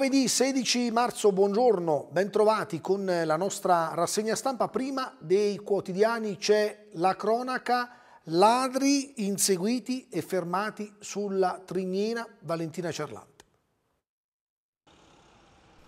Giovedì 16 marzo, buongiorno, bentrovati con la nostra rassegna stampa. Prima dei quotidiani c'è la cronaca ladri inseguiti e fermati sulla Trignina Valentina Cerlano.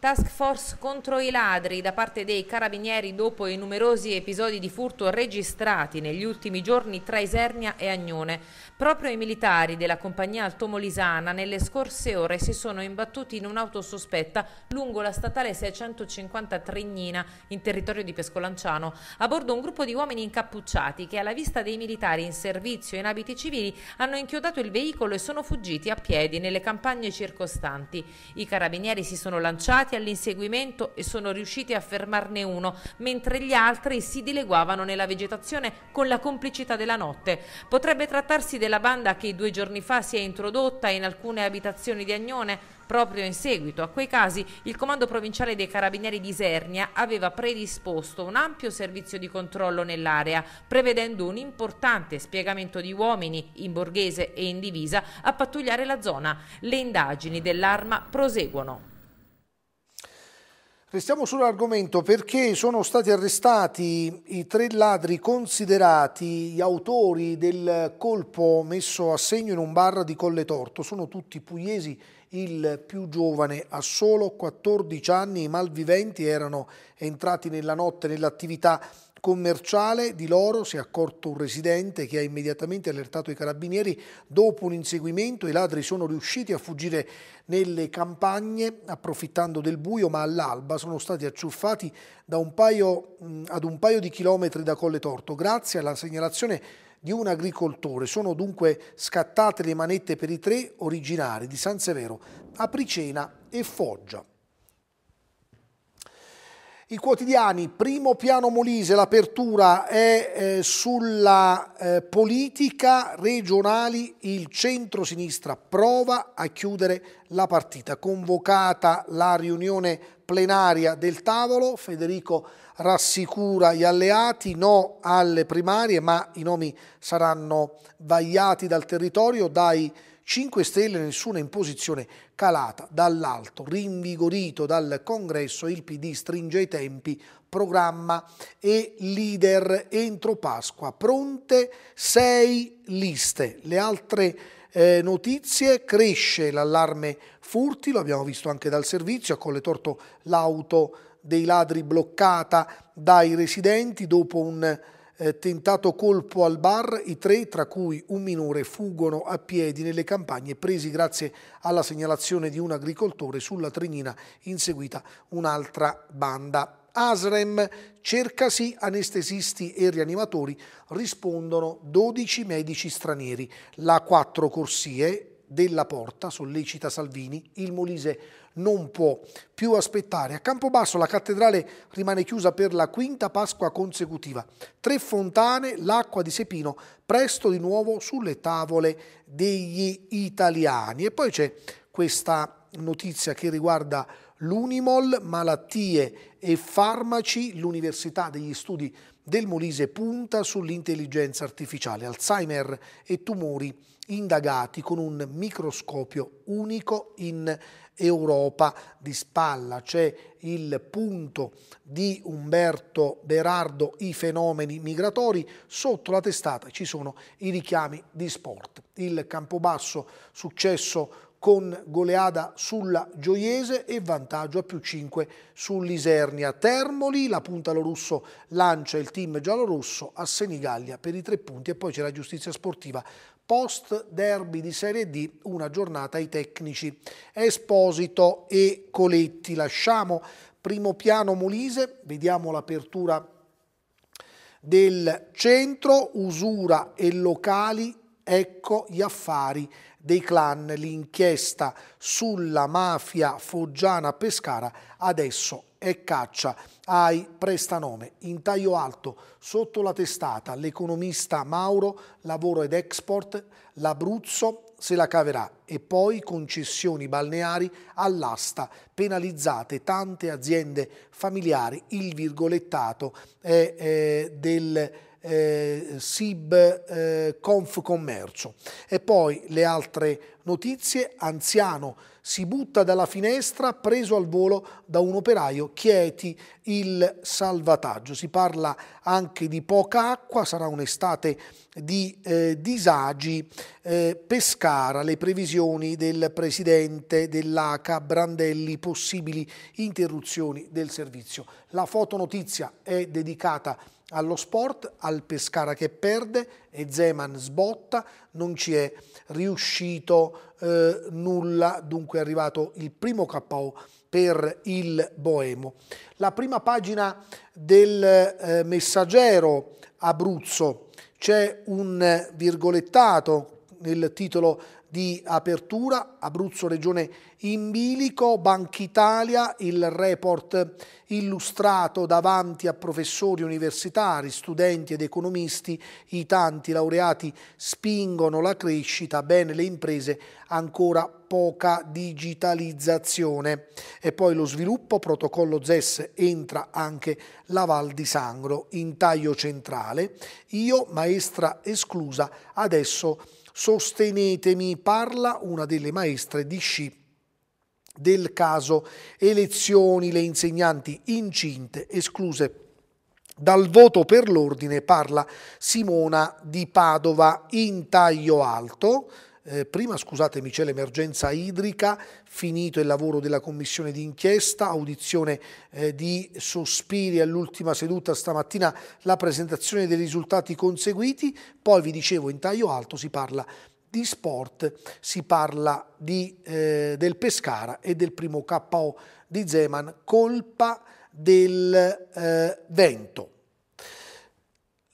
Task force contro i ladri da parte dei carabinieri dopo i numerosi episodi di furto registrati negli ultimi giorni tra Isernia e Agnone. Proprio i militari della compagnia altomolisana nelle scorse ore si sono imbattuti in un'auto sospetta lungo la statale 650 Trignina in territorio di Pescolanciano. A bordo un gruppo di uomini incappucciati che alla vista dei militari in servizio in abiti civili hanno inchiodato il veicolo e sono fuggiti a piedi nelle campagne circostanti. I carabinieri si sono lanciati scappati all'inseguimento e sono riusciti a fermarne uno, mentre gli altri si dileguavano nella vegetazione con la complicità della notte. Potrebbe trattarsi della banda che due giorni fa si è introdotta in alcune abitazioni di Agnone, Proprio in seguito a quei casi, il Comando Provinciale dei Carabinieri di Isernia aveva predisposto un ampio servizio di controllo nell'area, prevedendo un importante spiegamento di uomini in borghese e in divisa a pattugliare la zona. Le indagini dell'arma proseguono. Restiamo sull'argomento perché sono stati arrestati i tre ladri considerati gli autori del colpo messo a segno in un bar di Colle Torto. Sono tutti pugliesi, il più giovane ha solo 14 anni, i malviventi erano entrati nella notte nell'attività commerciale di loro si è accorto un residente che ha immediatamente allertato i carabinieri. Dopo un inseguimento i ladri sono riusciti a fuggire nelle campagne approfittando del buio ma all'alba sono stati acciuffati un paio, ad un paio di chilometri da Colle Torto grazie alla segnalazione di un agricoltore. Sono dunque scattate le manette per i tre originari di San Severo, Apricena e Foggia. I quotidiani, primo piano Molise, l'apertura è eh, sulla eh, politica regionali, il centro-sinistra prova a chiudere la partita. Convocata la riunione plenaria del tavolo, Federico rassicura gli alleati, no alle primarie, ma i nomi saranno vagliati dal territorio, dai 5 Stelle nessuna imposizione calata dall'alto, rinvigorito dal congresso, il PD stringe i tempi, programma e leader entro Pasqua, pronte 6 liste, le altre eh, notizie, cresce l'allarme furti, lo abbiamo visto anche dal servizio, ha colletorto l'auto dei ladri bloccata dai residenti dopo un eh, tentato colpo al bar, i tre, tra cui un minore, fuggono a piedi nelle campagne presi grazie alla segnalazione di un agricoltore sulla Trignina, inseguita un'altra banda. Asrem cercasi anestesisti e rianimatori, rispondono 12 medici stranieri. La quattro corsie della porta, sollecita Salvini, il Molise non può più aspettare. A Campobasso la cattedrale rimane chiusa per la quinta Pasqua consecutiva. Tre fontane, l'acqua di Sepino, presto di nuovo sulle tavole degli italiani. E poi c'è questa notizia che riguarda l'Unimol, malattie e farmaci, l'Università degli Studi del Molise punta sull'intelligenza artificiale, Alzheimer e tumori indagati con un microscopio unico in Europa di spalla. C'è il punto di Umberto Berardo I fenomeni migratori, sotto la testata ci sono i richiami di sport. Il Campobasso successo con goleada sulla Gioiese e vantaggio a più 5 sull'Isernia. Termoli, la punta all'Orusso lancia il team giallorosso a Senigallia per i tre punti e poi c'è la giustizia sportiva post derby di Serie D, una giornata ai tecnici Esposito e Coletti. Lasciamo primo piano Molise, vediamo l'apertura del centro, usura e locali, ecco gli affari dei clan, l'inchiesta sulla mafia foggiana pescara adesso è caccia ai prestanome. In taglio alto, sotto la testata, l'economista Mauro, lavoro ed export, l'Abruzzo se la caverà e poi concessioni balneari all'asta, penalizzate tante aziende familiari, il virgolettato è, è eh, del eh, SIB eh, Confcommercio. E poi le altre notizie, anziano si butta dalla finestra preso al volo da un operaio, chieti il salvataggio. Si parla anche di poca acqua, sarà un'estate di eh, disagi. Eh, Pescara, le previsioni del presidente dell'ACA Brandelli, possibili interruzioni del servizio. La fotonotizia è dedicata a allo sport, al Pescara che perde e Zeman sbotta, non ci è riuscito eh, nulla, dunque è arrivato il primo KO per il Boemo. La prima pagina del eh, messaggero Abruzzo c'è un eh, virgolettato nel titolo di apertura, Abruzzo regione in bilico, Banca Italia, il report illustrato davanti a professori universitari, studenti ed economisti, i tanti laureati spingono la crescita, bene le imprese ancora poca digitalizzazione. E poi lo sviluppo, protocollo ZES entra anche la Val di Sangro in taglio centrale, io maestra esclusa, adesso Sostenetemi, parla una delle maestre di sci del caso elezioni, le insegnanti incinte escluse dal voto per l'ordine parla Simona di Padova in taglio alto, eh, prima, scusatemi, c'è l'emergenza idrica, finito il lavoro della commissione d'inchiesta, audizione eh, di Sospiri all'ultima seduta stamattina, la presentazione dei risultati conseguiti, poi vi dicevo in taglio alto si parla di sport, si parla di, eh, del Pescara e del primo KO di Zeman, colpa del eh, vento.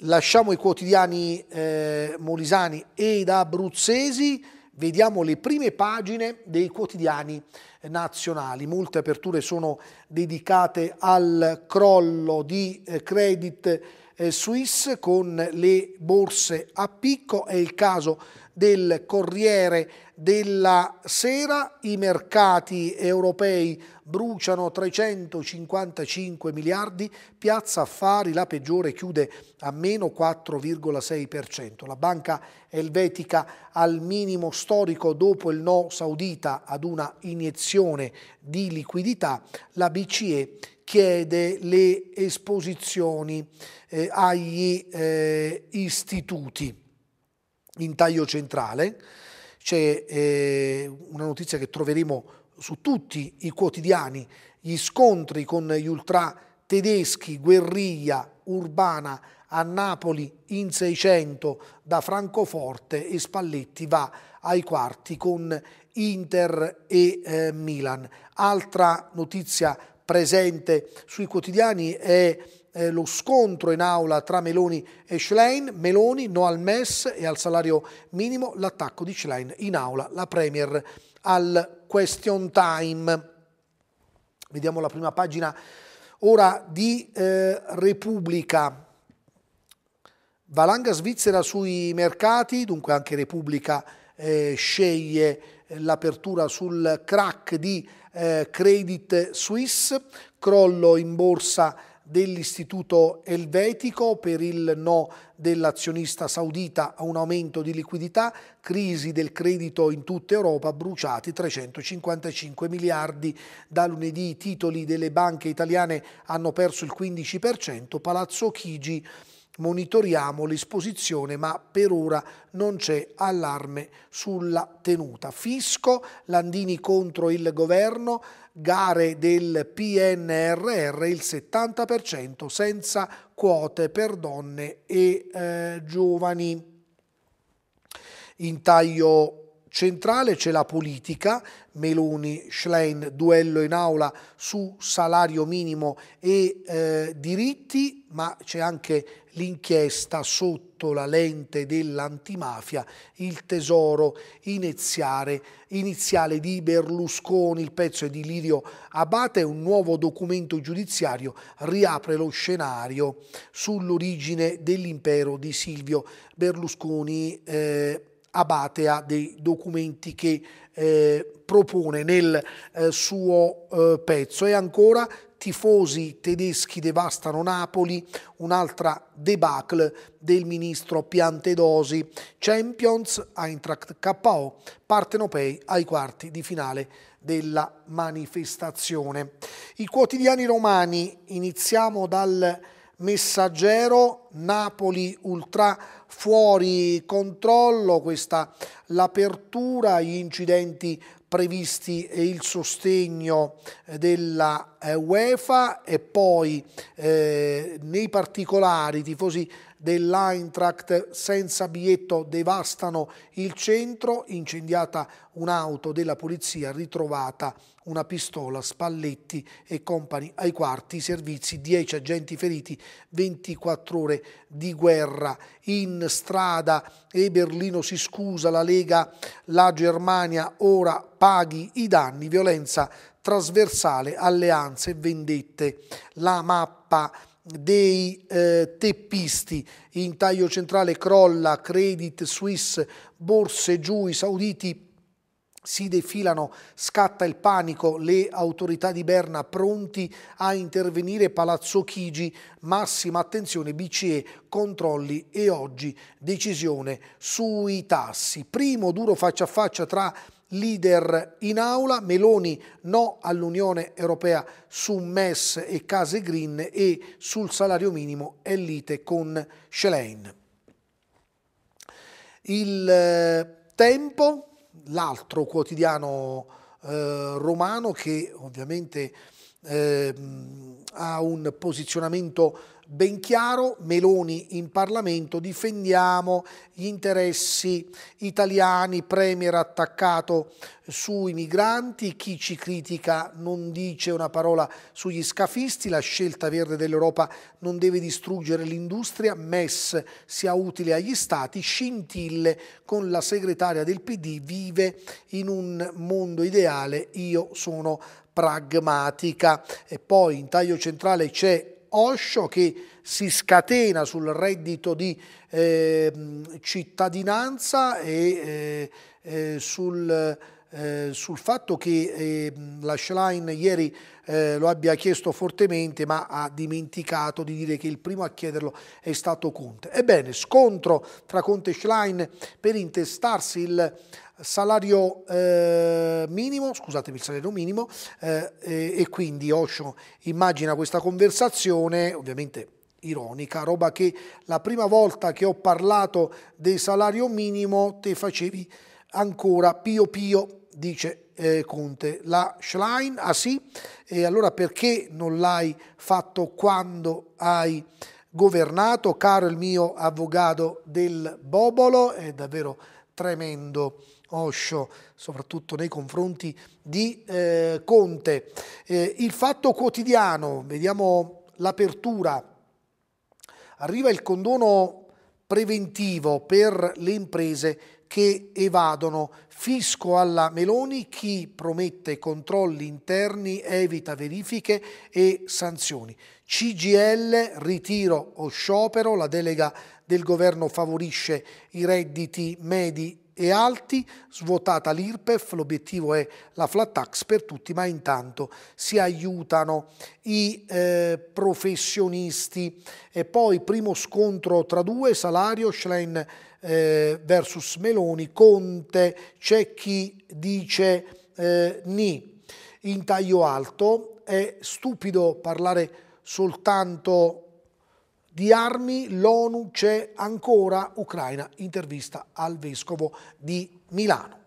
Lasciamo i quotidiani eh, molisani ed abruzzesi, vediamo le prime pagine dei quotidiani nazionali. Molte aperture sono dedicate al crollo di eh, Credit eh, Suisse con le borse a picco, è il caso del Corriere della Sera, i mercati europei bruciano 355 miliardi, Piazza Affari la peggiore chiude a meno 4,6%. La banca elvetica al minimo storico dopo il no saudita ad una iniezione di liquidità, la BCE chiede le esposizioni eh, agli eh, istituti in taglio centrale. C'è eh, una notizia che troveremo su tutti i quotidiani, gli scontri con gli ultra tedeschi, guerriglia urbana a Napoli in 600 da Francoforte e Spalletti va ai quarti con Inter e eh, Milan. Altra notizia presente sui quotidiani è eh, lo scontro in aula tra Meloni e Schlein, Meloni no al MES e al salario minimo, l'attacco di Schlein in aula, la Premier al question time. Vediamo la prima pagina ora di eh, Repubblica. Valanga Svizzera sui mercati, dunque anche Repubblica eh, sceglie eh, l'apertura sul crack di eh, Credit Suisse, crollo in borsa dell'Istituto Elvetico per il no dell'azionista saudita a un aumento di liquidità, crisi del credito in tutta Europa, bruciati 355 miliardi. Da lunedì i titoli delle banche italiane hanno perso il 15%, Palazzo Chigi monitoriamo l'esposizione ma per ora non c'è allarme sulla tenuta. Fisco, Landini contro il governo, gare del PNRR il 70% senza quote per donne e eh, giovani. In taglio Centrale c'è la politica, Meloni, Schlein, duello in aula su salario minimo e eh, diritti, ma c'è anche l'inchiesta sotto la lente dell'antimafia, il tesoro iniziale, iniziale di Berlusconi, il pezzo è di Lirio Abate, un nuovo documento giudiziario riapre lo scenario sull'origine dell'impero di Silvio Berlusconi. Eh, Abatea dei documenti che eh, propone nel eh, suo eh, pezzo. E ancora tifosi tedeschi devastano Napoli, un'altra debacle del ministro Piantedosi, Champions, Eintracht KO, partenopei ai quarti di finale della manifestazione. I quotidiani romani, iniziamo dal messaggero Napoli ultra fuori controllo questa l'apertura gli incidenti previsti e il sostegno eh, della eh, UEFA e poi eh, nei particolari i tifosi dell'Eintracht senza biglietto devastano il centro, incendiata un'auto della polizia, ritrovata una pistola, Spalletti e compagni ai quarti servizi, 10 agenti feriti, 24 ore di guerra in strada e Berlino si scusa, la Lega, la Germania ora paghi i danni, violenza trasversale, alleanze, vendette, la mappa dei eh, teppisti in taglio centrale crolla Credit Suisse, borse giù, i sauditi si defilano, scatta il panico, le autorità di Berna pronti a intervenire, Palazzo Chigi, massima attenzione, BCE, controlli e oggi decisione sui tassi. Primo duro faccia a faccia tra leader in aula, Meloni no all'Unione Europea su MES e case green e sul salario minimo è lite con Schlein. Il eh, Tempo, l'altro quotidiano eh, romano che ovviamente eh, ha un posizionamento ben chiaro, Meloni in Parlamento, difendiamo gli interessi italiani, Premier attaccato sui migranti, chi ci critica non dice una parola sugli scafisti, la scelta verde dell'Europa non deve distruggere l'industria, MES sia utile agli stati, scintille con la segretaria del PD, vive in un mondo ideale, io sono pragmatica. E poi in taglio centrale c'è Osho che si scatena sul reddito di eh, cittadinanza e eh, eh sul, eh, sul, fatto che ehm, la Schlein ieri eh, lo abbia chiesto fortemente ma ha dimenticato di dire che il primo a chiederlo è stato Conte. Ebbene, scontro tra Conte e Schlein per intestarsi il salario eh, minimo, scusatemi il salario minimo, eh, e, e quindi Osho immagina questa conversazione, ovviamente ironica, roba che la prima volta che ho parlato del salario minimo te facevi ancora pio pio, dice eh, Conte. La Schlein, ah sì, e allora perché non l'hai fatto quando hai governato, caro il mio avvocato del Bobolo? È davvero tremendo. Osho, soprattutto nei confronti di eh, Conte. Eh, il fatto quotidiano, vediamo l'apertura, arriva il condono preventivo per le imprese che evadono. Fisco alla Meloni, chi promette controlli interni evita verifiche e sanzioni. CGL, ritiro o sciopero, la delega del governo favorisce i redditi medi e alti, svuotata l'IRPEF, l'obiettivo è la flat tax per tutti, ma intanto si aiutano i eh, professionisti. E poi primo scontro tra due, salario, Schlein eh, versus Meloni, Conte, c'è chi dice eh, ni. In taglio alto è stupido parlare soltanto di armi, l'ONU c'è ancora Ucraina, intervista al vescovo di Milano.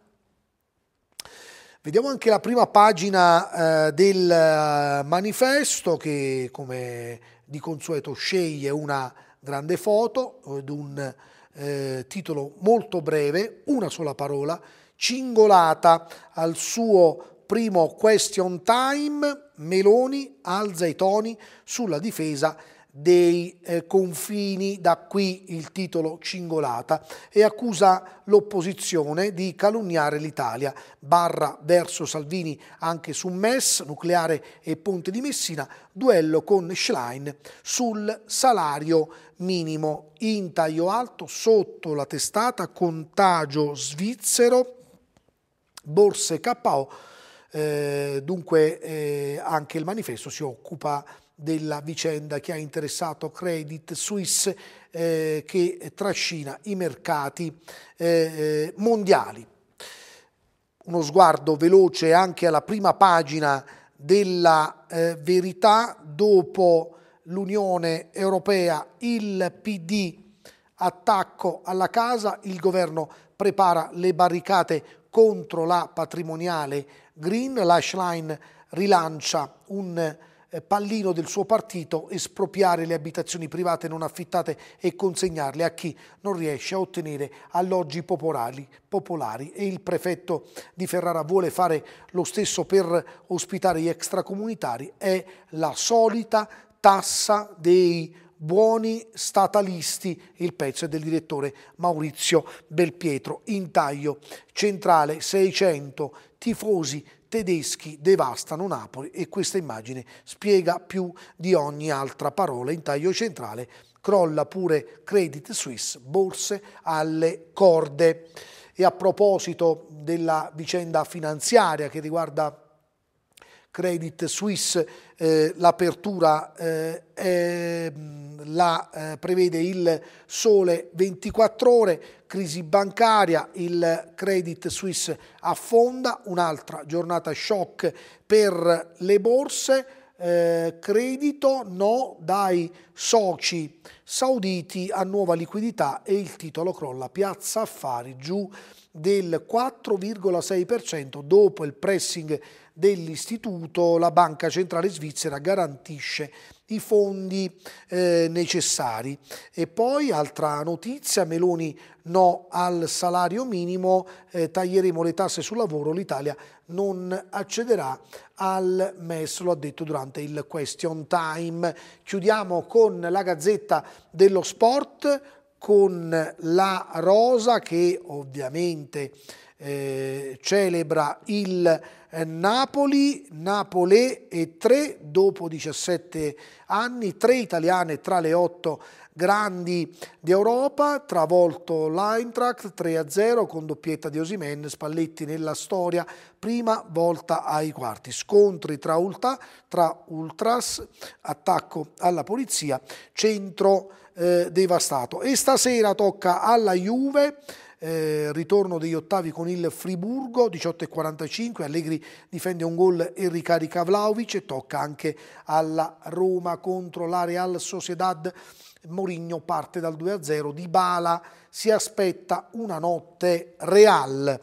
Vediamo anche la prima pagina eh, del eh, manifesto che come di consueto sceglie una grande foto ed eh, un eh, titolo molto breve, una sola parola, cingolata al suo primo question time, Meloni alza i toni sulla difesa dei eh, confini, da qui il titolo Cingolata, e accusa l'opposizione di calunniare l'Italia. Barra verso Salvini anche su MES, nucleare e ponte di Messina, duello con Schlein sul salario minimo. In taglio alto, sotto la testata, contagio svizzero, borse KO, eh, dunque eh, anche il manifesto si occupa di della vicenda che ha interessato Credit Suisse eh, che trascina i mercati eh, eh, mondiali. Uno sguardo veloce anche alla prima pagina della eh, verità dopo l'Unione Europea, il PD attacco alla casa, il governo prepara le barricate contro la patrimoniale Green, Lashline rilancia un eh, pallino del suo partito espropriare le abitazioni private non affittate e consegnarle a chi non riesce a ottenere alloggi popolari, popolari. e il prefetto di Ferrara vuole fare lo stesso per ospitare gli extracomunitari, è la solita tassa dei buoni statalisti, il pezzo è del direttore Maurizio Belpietro, in taglio centrale 600 tifosi tedeschi devastano Napoli e questa immagine spiega più di ogni altra parola in taglio centrale crolla pure Credit Suisse, borse alle corde. E a proposito della vicenda finanziaria che riguarda Credit Suisse, eh, l'apertura eh, mm, eh, la prevede il sole 24 ore, crisi bancaria, il Credit Suisse affonda, un'altra giornata shock per le borse, eh, credito no dai soci Sauditi a nuova liquidità e il titolo crolla Piazza Affari giù del 4,6% dopo il pressing dell'istituto la Banca Centrale Svizzera garantisce i fondi eh, necessari. E poi altra notizia, Meloni no al salario minimo, eh, taglieremo le tasse sul lavoro, l'Italia non accederà al MES, lo ha detto durante il question time. Chiudiamo con la Gazzetta dello sport con la rosa che ovviamente eh, celebra il eh, Napoli, Napolè e tre dopo 17 anni, tre italiane tra le otto grandi d'Europa, travolto l'Eintracht 3-0 con doppietta di Osimen, Spalletti nella storia, prima volta ai quarti. Scontri tra, ultra, tra ultras, attacco alla polizia, centro eh, devastato. E stasera tocca alla Juve. Eh, ritorno degli ottavi con il Friburgo 18.45, Allegri difende un gol e ricarica Vlaovic e tocca anche alla Roma contro la Real Sociedad Mourinho parte dal 2-0, Di Bala si aspetta una notte real.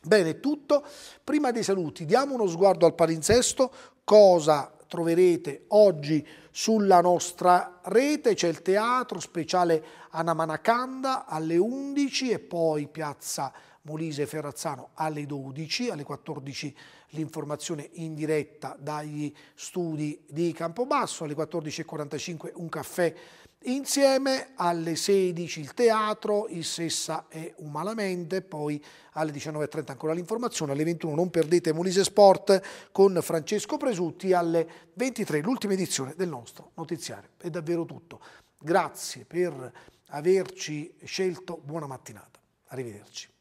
Bene, è tutto. Prima dei saluti diamo uno sguardo al palinsesto, cosa troverete oggi sulla nostra rete, c'è il teatro speciale Anamanacanda alle 11 e poi Piazza Molise Ferrazzano alle 12, alle 14 l'informazione in diretta dagli studi di Campobasso, alle 14.45 un caffè Insieme alle 16 il teatro, il Sessa e Umalamente, poi alle 19.30 ancora l'informazione, alle 21 non perdete Molise Sport con Francesco Presutti, alle 23 l'ultima edizione del nostro notiziario. È davvero tutto. Grazie per averci scelto, buona mattinata, arrivederci.